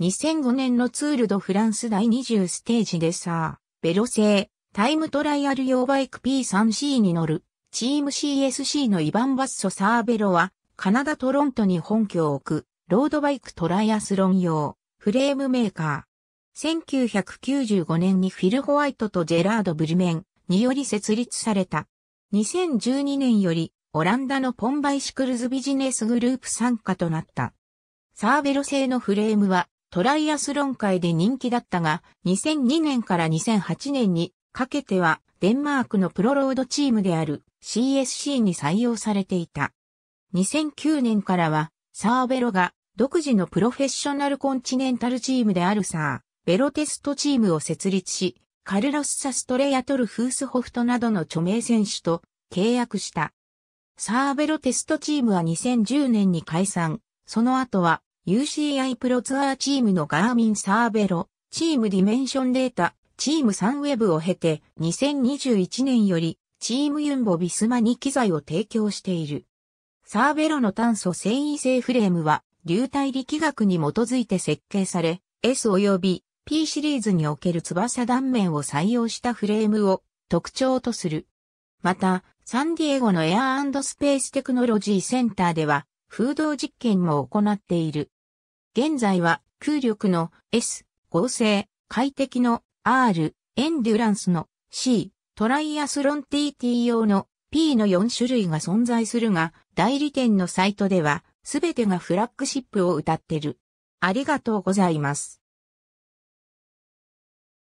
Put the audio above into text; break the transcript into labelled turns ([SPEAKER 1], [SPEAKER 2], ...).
[SPEAKER 1] 2005年のツールドフランス第20ステージでさ、ベロ製、タイムトライアル用バイク P3C に乗る、チーム CSC のイヴァン・バッソ・サーベロは、カナダ・トロントに本拠を置く、ロードバイクトライアスロン用、フレームメーカー。1995年にフィル・ホワイトとジェラード・ブルメンにより設立された。2012年より、オランダのポンバイシクルズビジネスグループ参加となった。サーベロ製のフレームは、トライアスロン界で人気だったが、2002年から2008年にかけては、デンマークのプロロードチームである CSC に採用されていた。2009年からは、サーベロが独自のプロフェッショナルコンチネンタルチームであるサー、ベロテストチームを設立し、カルロス・サストレヤトル・フースホフトなどの著名選手と契約した。サーベロテストチームは2010年に解散、その後は UCI プロツアーチームのガーミンサーベロ、チームディメンションデータ、チームサンウェブを経て2021年よりチームユンボビスマに機材を提供している。サーベロの炭素繊維製フレームは流体力学に基づいて設計され、S 及び P シリーズにおける翼断面を採用したフレームを特徴とする。また、サンディエゴのエアースペーステクノロジーセンターでは、風洞実験も行っている。現在は空力の S、合成、快適の R、エンデュランスの C、トライアスロン TT 用の P の4種類が存在するが、代理店のサイトでは、すべてがフラッグシップを歌ってる。ありがとうございます。